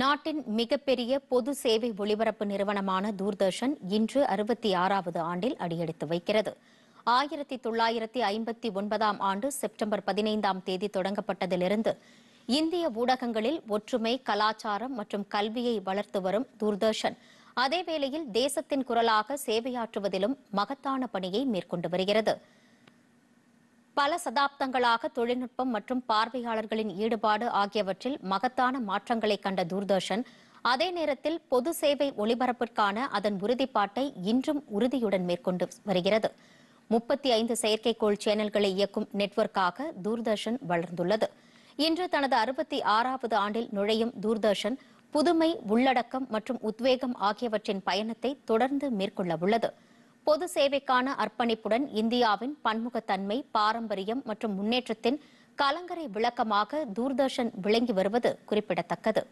நாட்டின் மிகப்பெரிய பொது சேவை ஒளிபரப்பு நிறுவனமான தூர்தர்ஷன் இன்று அறுபத்தி ஆறாவது ஆண்டில் அடியெடுத்து வைக்கிறது ஆயிரத்தி தொள்ளாயிரத்தி ஐம்பத்தி ஒன்பதாம் ஆண்டு செப்டம்பர் பதினைந்தாம் தேதி தொடங்கப்பட்டதிலிருந்து இந்திய ஊடகங்களில் ஒற்றுமை கலாச்சாரம் மற்றும் கல்வியை வளர்த்து வரும் தூர்தர்ஷன் அதேவேளையில் தேசத்தின் குரலாக சேவையாற்றுவதிலும் மகத்தான பணியை மேற்கொண்டு வருகிறது பல சதாப்தங்களாக தொழில்நுட்பம் மற்றும் பார்வையாளர்களின் ஈடுபாடு ஆகியவற்றில் மகத்தான மாற்றங்களை கண்ட தூர்தர்ஷன் அதே நேரத்தில் பொது சேவை ஒளிபரப்பிற்கான அதன் உறுதிப்பாட்டை இன்றும் உறுதியுடன் மேற்கொண்டு வருகிறது முப்பத்தி ஐந்து செயற்கைக்கோள் சேனல்களை இயக்கும் நெட்வொர்க்காக தூர்தர்ஷன் வளர்ந்துள்ளது இன்று தனது அறுபத்தி ஆறாவது ஆண்டில் நுழையும் தூர்தர்ஷன் புதுமை உள்ளடக்கம் மற்றும் உத்வேகம் ஆகியவற்றின் பயணத்தை தொடர்ந்து மேற்கொள்ள உள்ளது பொது சேவைக்கான அர்ப்பணிப்புடன் இந்தியாவின் பன்முகத்தன்மை பாரம்பரியம் மற்றும் முன்னேற்றத்தின் கலங்கரை விளக்கமாக தூர்தர்ஷன் விளங்கி வருவது குறிப்பிடத்தக்கது